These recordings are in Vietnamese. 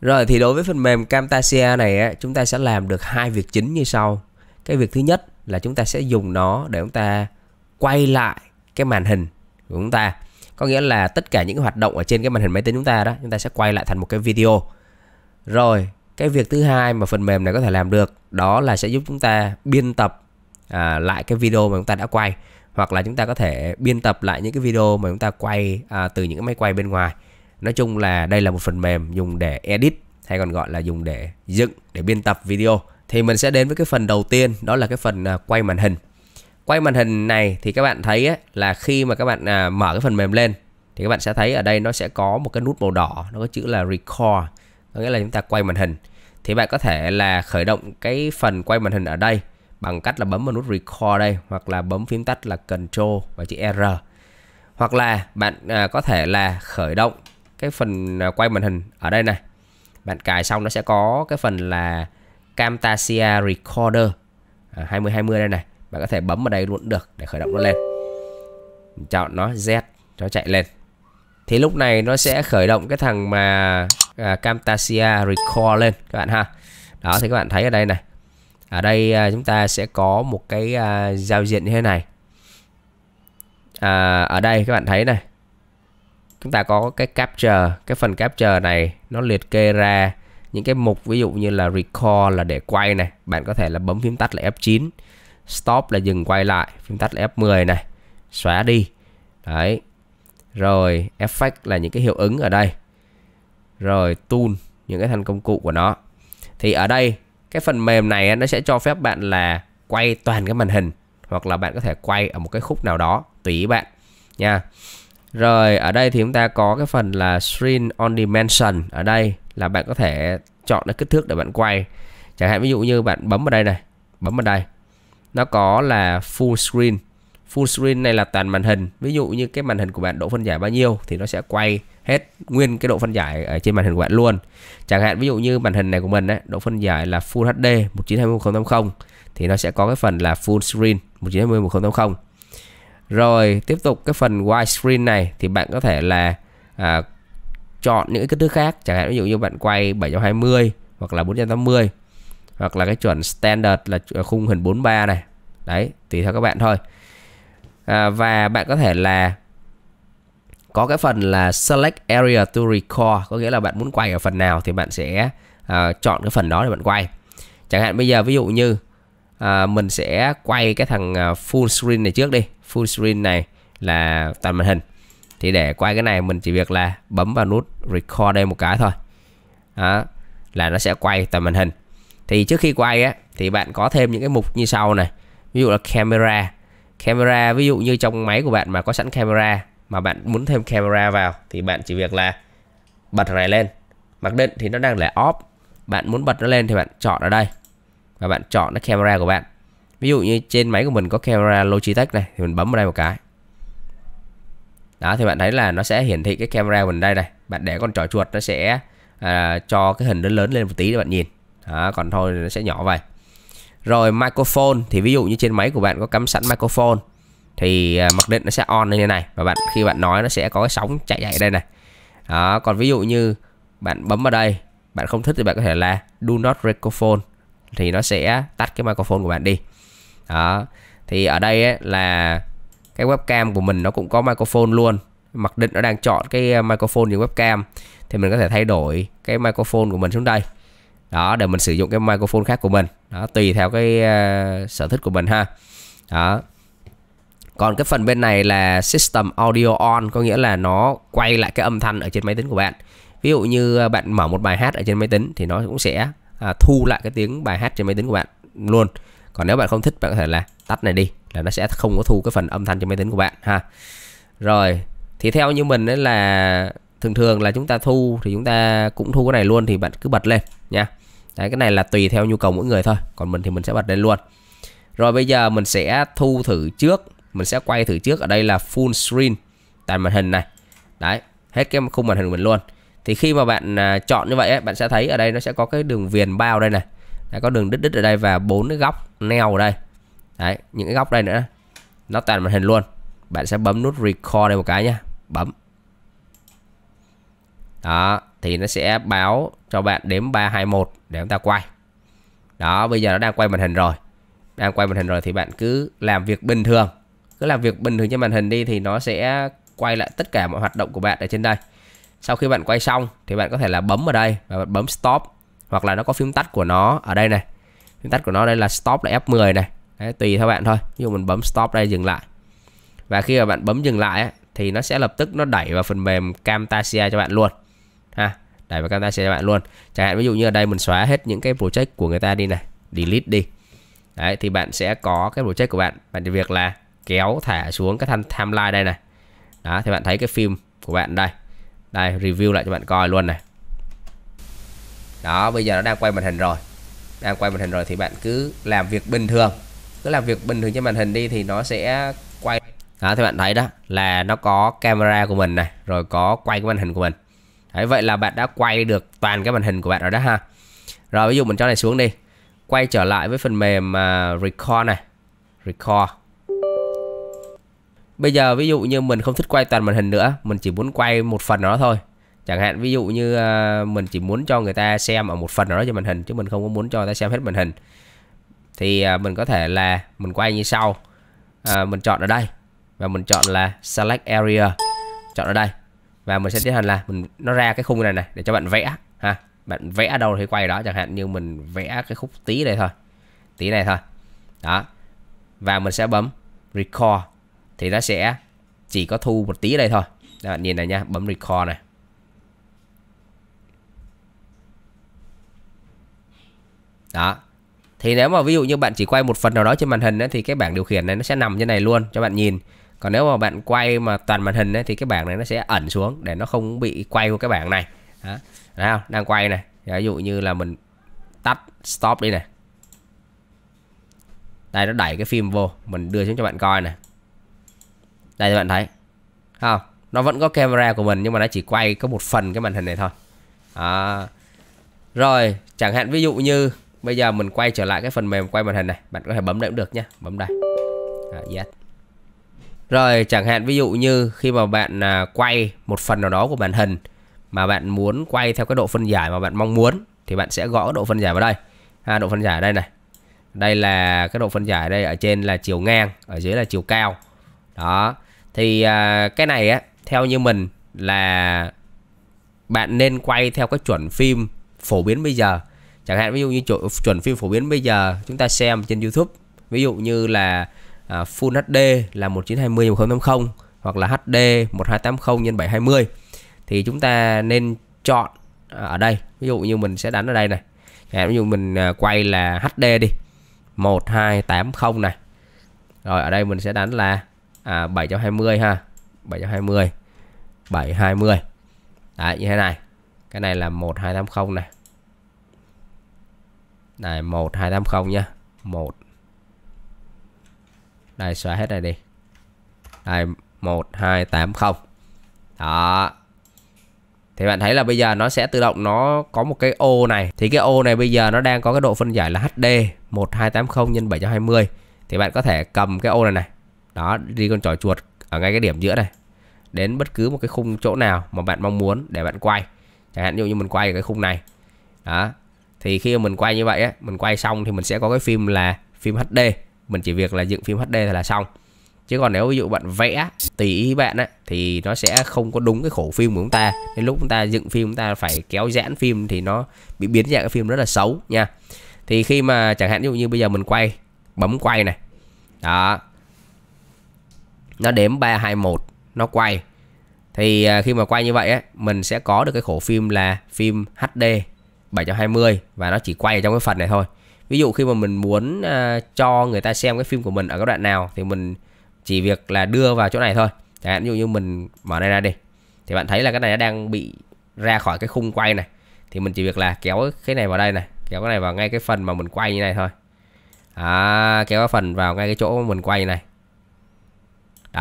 Rồi thì đối với phần mềm Camtasia này á, chúng ta sẽ làm được hai việc chính như sau. Cái việc thứ nhất là chúng ta sẽ dùng nó để chúng ta quay lại cái màn hình của chúng ta. Có nghĩa là tất cả những hoạt động ở trên cái màn hình máy tính chúng ta đó, chúng ta sẽ quay lại thành một cái video. Rồi, cái việc thứ hai mà phần mềm này có thể làm được đó là sẽ giúp chúng ta biên tập à, lại cái video mà chúng ta đã quay hoặc là chúng ta có thể biên tập lại những cái video mà chúng ta quay à, từ những cái máy quay bên ngoài nói chung là đây là một phần mềm dùng để edit hay còn gọi là dùng để dựng để biên tập video thì mình sẽ đến với cái phần đầu tiên đó là cái phần à, quay màn hình quay màn hình này thì các bạn thấy là khi mà các bạn à, mở cái phần mềm lên thì các bạn sẽ thấy ở đây nó sẽ có một cái nút màu đỏ nó có chữ là record có nghĩa là chúng ta quay màn hình thì bạn có thể là khởi động cái phần quay màn hình ở đây bằng cách là bấm vào nút record đây hoặc là bấm phím tắt là control và chữ r hoặc là bạn à, có thể là khởi động cái phần à, quay màn hình ở đây này bạn cài xong nó sẽ có cái phần là Camtasia Recorder 2020 à, đây này bạn có thể bấm vào đây luôn được để khởi động nó lên chọn nó Z nó chạy lên thì lúc này nó sẽ khởi động cái thằng mà à, Camtasia Record lên các bạn ha đó thì các bạn thấy ở đây này ở đây chúng ta sẽ có một cái giao diện như thế này à, ở đây các bạn thấy này chúng ta có cái capture cái phần capture này nó liệt kê ra những cái mục ví dụ như là record là để quay này bạn có thể là bấm phím tắt là F9 stop là dừng quay lại phím tắt là F10 này xóa đi đấy rồi effect là những cái hiệu ứng ở đây rồi tool những cái thành công cụ của nó thì ở đây cái phần mềm này nó sẽ cho phép bạn là quay toàn cái màn hình hoặc là bạn có thể quay ở một cái khúc nào đó tùy ý bạn nha rồi ở đây thì chúng ta có cái phần là screen on dimension ở đây là bạn có thể chọn cái kích thước để bạn quay. Chẳng hạn ví dụ như bạn bấm vào đây này, bấm vào đây. Nó có là full screen. Full screen này là toàn màn hình. Ví dụ như cái màn hình của bạn độ phân giải bao nhiêu thì nó sẽ quay hết nguyên cái độ phân giải ở trên màn hình của bạn luôn. Chẳng hạn ví dụ như màn hình này của mình ấy, độ phân giải là Full HD 1920 1080 thì nó sẽ có cái phần là Full Screen 1920 1080 rồi tiếp tục cái phần widescreen này thì bạn có thể là à, chọn những cái thứ khác chẳng hạn ví dụ như bạn quay 720 hoặc là 480 hoặc là cái chuẩn standard là khung hình 43 này đấy tùy theo các bạn thôi à, và bạn có thể là có cái phần là select area to record có nghĩa là bạn muốn quay ở phần nào thì bạn sẽ à, chọn cái phần đó để bạn quay chẳng hạn bây giờ ví dụ như à, mình sẽ quay cái thằng à, full screen này trước đi full screen này là toàn màn hình thì để quay cái này mình chỉ việc là bấm vào nút record đây một cái thôi đó, là nó sẽ quay toàn màn hình thì trước khi quay á thì bạn có thêm những cái mục như sau này ví dụ là camera camera ví dụ như trong máy của bạn mà có sẵn camera mà bạn muốn thêm camera vào thì bạn chỉ việc là bật này lên mặc định thì nó đang là off bạn muốn bật nó lên thì bạn chọn ở đây và bạn chọn cái camera của bạn ví dụ như trên máy của mình có camera Logitech này thì mình bấm vào đây một cái đó thì bạn thấy là nó sẽ hiển thị cái camera mình đây này bạn để con trỏ chuột nó sẽ à, cho cái hình nó lớn lên một tí để bạn nhìn đó, còn thôi nó sẽ nhỏ vậy rồi microphone thì ví dụ như trên máy của bạn có cắm sẵn microphone thì à, mặc định nó sẽ on như thế này và bạn khi bạn nói nó sẽ có cái sóng chạy chạy đây này đó còn ví dụ như bạn bấm vào đây bạn không thích thì bạn có thể là do not record phone thì nó sẽ tắt cái microphone của bạn đi đó thì ở đây ấy, là cái webcam của mình nó cũng có microphone luôn mặc định nó đang chọn cái ờ, microphone như webcam thì mình có thể thay đổi cái microphone của mình xuống đây đó để mình sử dụng cái microphone khác của mình đó tùy theo cái uh, sở thích của mình ha đó còn cái phần bên này là system audio on có nghĩa là nó quay lại cái âm thanh ở trên máy tính của bạn ví dụ như ờ, bạn mở một bài hát ở trên máy tính thì nó cũng sẽ à, thu lại cái tiếng bài hát trên máy tính của bạn luôn còn nếu bạn không thích bạn có thể là tắt này đi là nó sẽ không có thu cái phần âm thanh trên máy tính của bạn ha rồi thì theo như mình ấy là thường thường là chúng ta thu thì chúng ta cũng thu cái này luôn thì bạn cứ bật lên nha Đấy, cái này là tùy theo nhu cầu mỗi người thôi còn mình thì mình sẽ bật lên luôn rồi bây giờ mình sẽ thu thử trước mình sẽ quay thử trước ở đây là full screen tại màn hình này đấy hết cái khung màn hình của mình luôn thì khi mà bạn à, chọn như vậy ấy, bạn sẽ thấy ở đây nó sẽ có cái đường viền bao đây này Đấy, có đường đứt đứt ở đây và bốn cái góc neo ở đây Đấy, những cái góc đây nữa nó toàn màn hình luôn bạn sẽ bấm nút record đây một cái nhá bấm đó thì nó sẽ báo cho bạn đếm 321 để chúng ta quay đó bây giờ nó đang quay màn hình rồi đang quay màn hình rồi thì bạn cứ làm việc bình thường cứ làm việc bình thường trên màn hình đi thì nó sẽ quay lại tất cả mọi hoạt động của bạn ở trên đây sau khi bạn quay xong thì bạn có thể là bấm vào đây và bạn bấm stop hoặc là nó có phím tắt của nó ở đây này phím tắt của nó đây là stop là F10 này Đấy, tùy theo bạn thôi ví dụ mình bấm stop đây dừng lại và khi mà bạn bấm dừng lại thì nó sẽ lập tức nó đẩy vào phần mềm Camtasia cho bạn luôn ha đẩy vào Camtasia cho bạn luôn chẳng hạn ví dụ như ở đây mình xóa hết những cái project của người ta đi này delete đi Đấy, thì bạn sẽ có cái project của bạn bạn việc là kéo thả xuống cái thanh timeline đây này đó thì bạn thấy cái phim của bạn đây đây review lại cho bạn coi luôn này đó bây giờ nó đang quay màn hình rồi đang quay màn hình rồi thì bạn cứ làm việc bình thường cứ làm việc bình thường trên màn hình đi thì nó sẽ quay đó thì bạn thấy đó là nó có camera của mình này rồi có quay cái màn hình của mình đấy vậy là bạn đã quay được toàn cái màn hình của bạn rồi đó ha rồi ví dụ mình cho này xuống đi quay trở lại với phần mềm uh, record này record bây giờ ví dụ như mình không thích quay toàn màn hình nữa mình chỉ muốn quay một phần nó thôi chẳng hạn ví dụ như ờ, mình chỉ muốn cho người ta xem ở một phần đó trên màn hình chứ mình không có muốn cho người ta xem hết màn hình thì ờ, mình có thể là mình quay như sau uh, mình chọn ở đây và mình chọn là select area chọn ở đây và mình sẽ tiến hành là mình nó ra cái khung này này để cho bạn vẽ ha bạn vẽ đâu thì quay đó chẳng hạn như mình vẽ cái khúc tí này thôi tí này thôi đó và mình sẽ bấm record thì nó sẽ chỉ có thu một tí đây thôi đó, nhìn này nha bấm record này đó thì nếu mà ví dụ như bạn chỉ quay một phần nào đó trên màn hình ấy, thì cái bảng điều khiển này nó sẽ nằm như này luôn cho bạn nhìn còn nếu mà bạn quay mà toàn màn hình ấy, thì cái bảng này nó sẽ ẩn xuống để nó không bị quay của cái bảng này đó. Đấy không? đang quay này ví dụ như là mình tắt stop đi này đây nó đẩy cái phim vô mình đưa xuống cho bạn coi này đây các bạn thấy không nó vẫn có camera của mình nhưng mà nó chỉ quay có một phần cái màn hình này thôi à. rồi chẳng hạn ví dụ như bây giờ mình quay trở lại cái phần mềm quay màn hình này bạn có thể bấm đây cũng được nhé bấm đây à, yes. rồi chẳng hạn ví dụ như khi mà bạn à, quay một phần nào đó của màn hình mà bạn muốn quay theo cái độ phân giải mà bạn mong muốn thì bạn sẽ gõ độ phân giải vào đây à, độ phân giải ở đây này đây là cái độ phân giải đây ở trên là chiều ngang ở dưới là chiều cao đó thì à, cái này á theo như mình là bạn nên quay theo cái chuẩn phim phổ biến bây giờ chẳng hạn ví dụ như chuẩn phim phổ biến bây giờ chúng ta xem trên YouTube ví dụ như là à, Full HD là 1920 1080 hoặc là HD 1280 x 720 thì chúng ta nên chọn à, ở đây ví dụ như mình sẽ đánh ở đây này chẳng hạn ví dụ mình à, quay là HD đi 1280 này rồi ở đây mình sẽ đánh là à, 720 ha 720 720 Đấy như thế này Cái này là 1280 này Này 1280 nha, 1 Đây xóa hết này đi Đây 1280 Đó thì bạn thấy là bây giờ nó sẽ tự động nó có một cái ô này Thì cái ô này bây giờ nó đang có cái độ phân giải là HD 1280 x 720 Thì bạn có thể cầm cái ô này này đó đi con trò chuột ở ngay cái điểm giữa này đến bất cứ một cái khung chỗ nào mà bạn mong muốn để bạn quay chẳng hạn như mình quay ở cái khung này đó thì khi mình quay như vậy á mình quay xong thì mình sẽ có cái phim là phim HD mình chỉ việc là dựng phim HD là xong chứ còn nếu ví dụ bạn vẽ tùy ý bạn á thì nó sẽ không có đúng cái khổ phim của chúng ta nên lúc chúng ta dựng phim chúng ta phải kéo giãn phim thì nó bị biến dạng cái phim rất là xấu nha thì khi mà chẳng hạn ví dụ như bây giờ mình quay bấm quay này đó nó đếm 3 2 1 nó quay. Thì à, khi mà quay như vậy á, mình sẽ có được cái khổ phim là phim HD 720 và nó chỉ quay ở trong cái phần này thôi. Ví dụ khi mà mình muốn à, cho người ta xem cái phim của mình ở cái đoạn nào thì mình chỉ việc là đưa vào chỗ này thôi. Chẳng hạn ví dụ như mình mở này ra đi. Thì bạn thấy là cái này nó đang bị ra khỏi cái khung quay này. Thì mình chỉ việc là kéo cái này vào đây này, kéo cái này vào ngay cái phần mà mình quay như này thôi. À, kéo cái phần vào ngay cái chỗ mình quay như này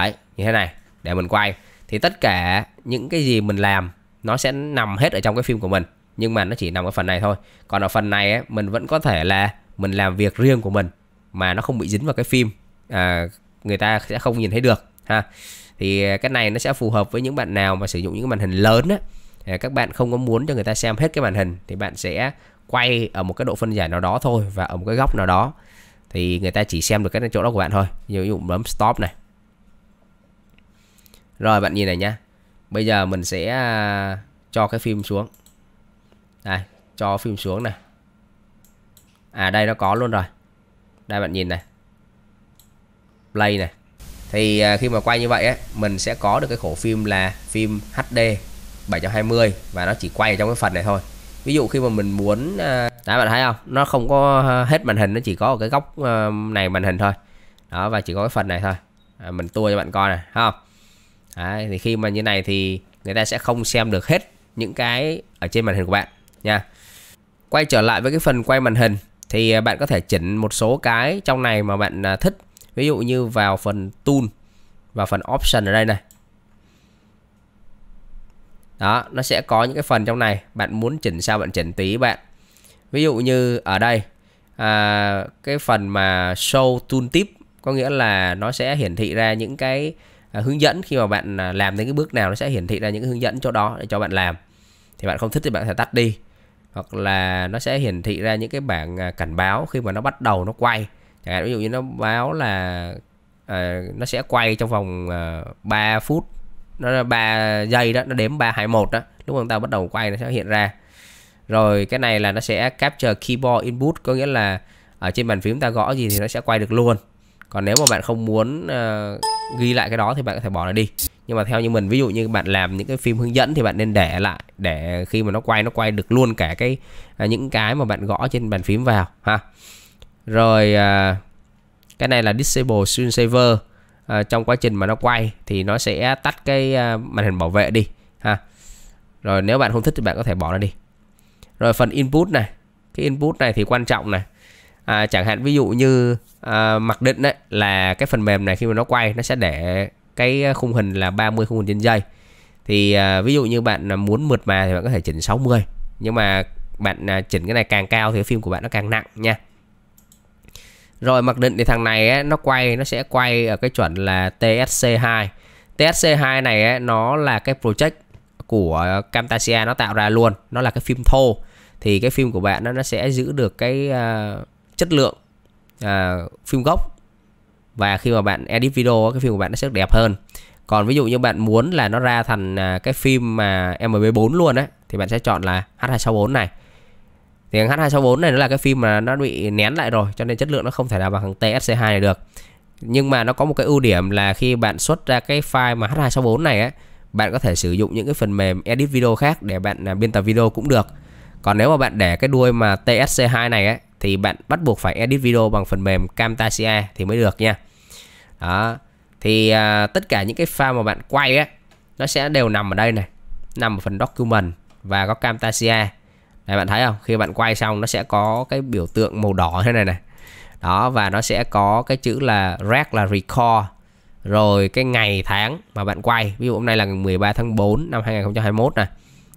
đấy như thế này để mình quay thì tất cả những cái gì mình làm nó sẽ nằm hết ở trong cái phim của mình nhưng mà nó chỉ nằm ở phần này thôi còn ở phần này ấy, mình vẫn có thể là mình làm việc riêng của mình mà nó không bị dính vào cái phim à, người ta sẽ không nhìn thấy được ha thì à, cái này nó sẽ phù hợp với những bạn nào mà sử dụng những cái màn hình lớn á à, các bạn không có muốn cho người ta xem hết cái màn hình thì bạn sẽ quay ở một cái độ phân giải nào đó thôi và ở một cái góc nào đó thì người ta chỉ xem được cái chỗ đó của bạn thôi ví dụ bấm stop này rồi bạn nhìn này nhá. Bây giờ mình sẽ à, cho cái phim xuống. Đây, cho phim xuống này. À đây nó có luôn rồi. Đây bạn nhìn này. Play này. Thì à, khi mà quay như vậy á, mình sẽ có được cái khổ phim là phim HD 720 và nó chỉ quay ở trong cái phần này thôi. Ví dụ khi mà mình muốn à, đấy bạn thấy không? Nó không có hết màn hình, nó chỉ có ở cái góc này màn hình thôi. Đó và chỉ có cái phần này thôi. À, mình tua cho bạn coi này, không? Đấy, thì khi mà như này thì người ta sẽ không xem được hết những cái ở trên màn hình của bạn nha quay trở lại với cái phần quay màn hình thì à, bạn có thể chỉnh một số cái trong này mà bạn à, thích ví dụ như vào phần tool và phần option ở đây này đó nó sẽ có những cái phần trong này bạn muốn chỉnh sao bạn chỉnh tí bạn ví dụ như ở đây à, cái phần mà show tool tip có nghĩa là nó sẽ hiển thị ra những cái À, hướng dẫn khi mà bạn à, làm đến cái bước nào nó sẽ hiển thị ra những cái hướng dẫn chỗ đó để cho bạn làm thì bạn không thích thì bạn sẽ tắt đi hoặc là nó sẽ hiển thị ra những cái bảng à, cảnh báo khi mà nó bắt đầu nó quay chẳng hạn ví dụ như nó báo là à, nó sẽ quay trong vòng à, 3 phút nó là 3 giây đó nó đếm 321 đó lúc mà ta bắt đầu quay nó sẽ hiện ra rồi cái này là nó sẽ capture keyboard input có nghĩa là ở trên bàn phím ta gõ gì thì nó sẽ quay được luôn còn nếu mà bạn không muốn uh, ghi lại cái đó thì bạn có thể bỏ nó đi nhưng mà theo như mình ví dụ như bạn làm những cái phim hướng dẫn thì bạn nên để lại để khi mà nó quay nó quay được luôn cả cái uh, những cái mà bạn gõ trên bàn phím vào ha rồi uh, cái này là disable screen saver uh, trong quá trình mà nó quay thì nó sẽ tắt cái uh, màn hình bảo vệ đi ha rồi nếu bạn không thích thì bạn có thể bỏ nó đi rồi phần input này cái input này thì quan trọng này à, chẳng hạn ví dụ như à, mặc định đấy là cái phần mềm này khi mà nó quay nó sẽ để cái khung hình là 30 khung hình trên giây thì à, ví dụ như bạn à, muốn mượt mà thì bạn có thể chỉnh 60 nhưng mà bạn à, chỉnh cái này càng cao thì phim của bạn nó càng nặng nha rồi mặc định thì thằng này ấy, nó quay nó sẽ quay ở cái chuẩn là TSC2 TSC2 này ấy, nó là cái project của Camtasia nó tạo ra luôn nó là cái phim thô thì cái phim của bạn nó nó sẽ giữ được cái à, chất lượng à, phim gốc và khi mà bạn edit video cái phim của bạn nó sẽ đẹp hơn còn ví dụ như bạn muốn là nó ra thành à, cái phim mà MP4 luôn á thì bạn sẽ chọn là H264 này thì H264 này nó là cái phim mà nó bị nén lại rồi cho nên chất lượng nó không thể nào bằng TSC2 này được nhưng mà nó có một cái ưu điểm là khi bạn xuất ra cái file mà H264 này á bạn có thể sử dụng những cái phần mềm edit video khác để bạn à, biên tập video cũng được còn nếu mà bạn để cái đuôi mà TSC2 này ấy, thì bạn bắt buộc phải edit video bằng phần mềm Camtasia thì mới được nha đó thì à, tất cả những cái file mà bạn quay á nó sẽ đều nằm ở đây này nằm ở phần document và có Camtasia này bạn thấy không khi bạn quay xong nó sẽ có cái biểu tượng màu đỏ thế này này đó và nó sẽ có cái chữ là rec là record rồi cái ngày tháng mà bạn quay ví dụ hôm nay là ngày 13 tháng 4 năm 2021 này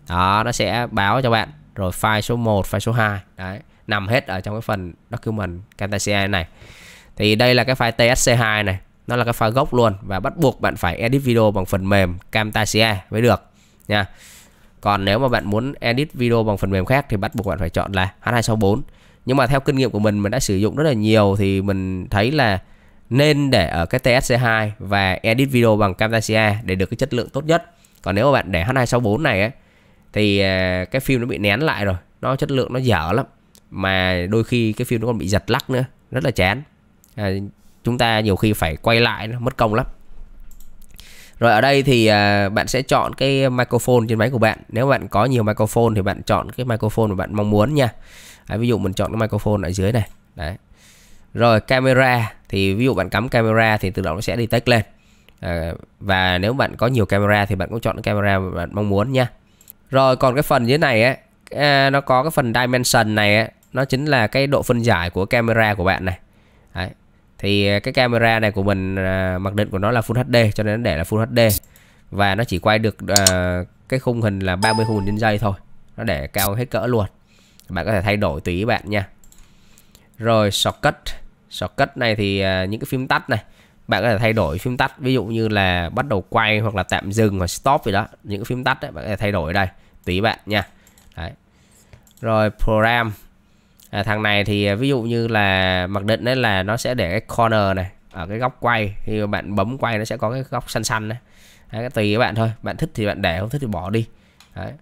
đó nó sẽ báo cho bạn rồi file số 1 file số 2 đấy nằm hết ở trong cái phần document Camtasia này thì đây là cái file TSC2 này nó là cái file gốc luôn và bắt buộc bạn phải edit video bằng phần mềm Camtasia mới được nha còn nếu mà bạn muốn edit video bằng phần mềm khác thì bắt buộc bạn phải chọn là H264 nhưng mà theo kinh nghiệm của mình mình đã sử dụng rất là nhiều thì mình thấy là nên để ở cái TSC2 và edit video bằng Camtasia để được cái chất lượng tốt nhất còn nếu mà bạn để H264 này ấy thì à, cái phim nó bị nén lại rồi nó chất lượng nó dở lắm mà đôi khi cái phim nó còn bị giật lắc nữa rất là chán à, chúng ta nhiều khi phải quay lại nó mất công lắm rồi ở đây thì à, bạn sẽ chọn cái microphone trên máy của bạn nếu bạn có nhiều microphone thì bạn chọn cái microphone mà bạn mong muốn nha à, ví dụ mình chọn cái microphone ở dưới này đấy rồi camera thì ví dụ bạn cắm camera thì tự động nó sẽ detect lên à, và nếu bạn có nhiều camera thì bạn cũng chọn cái camera mà bạn mong muốn nha rồi còn cái phần dưới này ấy, à, nó có cái phần dimension này ấy, nó chính là cái độ phân giải của camera của bạn này Đấy. thì à, cái camera này của mình à, mặc định của nó là Full HD cho nên để là Full HD và nó chỉ quay được uh, cái khung hình là 30 khung hình trên giây thôi nó để cao hết cỡ luôn bạn có thể thay đổi tùy bạn nha rồi shortcut shortcut này thì uh, những cái phím tắt này bạn có thể thay đổi phím tắt ví dụ như là bắt đầu quay hoặc là tạm dừng hoặc stop gì đó những cái phím tắt đấy bạn có thể thay đổi ở đây tùy bạn nha đấy. rồi program à, thằng này thì à, ví dụ như là mặc định đấy là nó sẽ để cái corner này ở cái góc quay khi bạn bấm quay nó sẽ có cái góc xanh xanh đấy, đấy tùy các bạn thôi bạn thích thì bạn để không thích thì bỏ đi đấy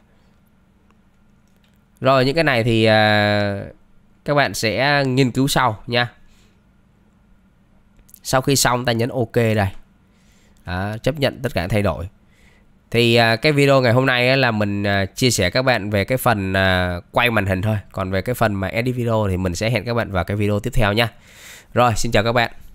rồi những cái này thì à, các bạn sẽ nghiên cứu sau nha sau khi xong ta nhấn ok đây à, chấp nhận tất cả thay đổi thì à, cái video ngày hôm nay là mình à, chia sẻ các bạn về cái phần à, quay màn hình thôi còn về cái phần mà edit video thì mình sẽ hẹn các bạn vào cái video tiếp theo nha rồi xin chào các bạn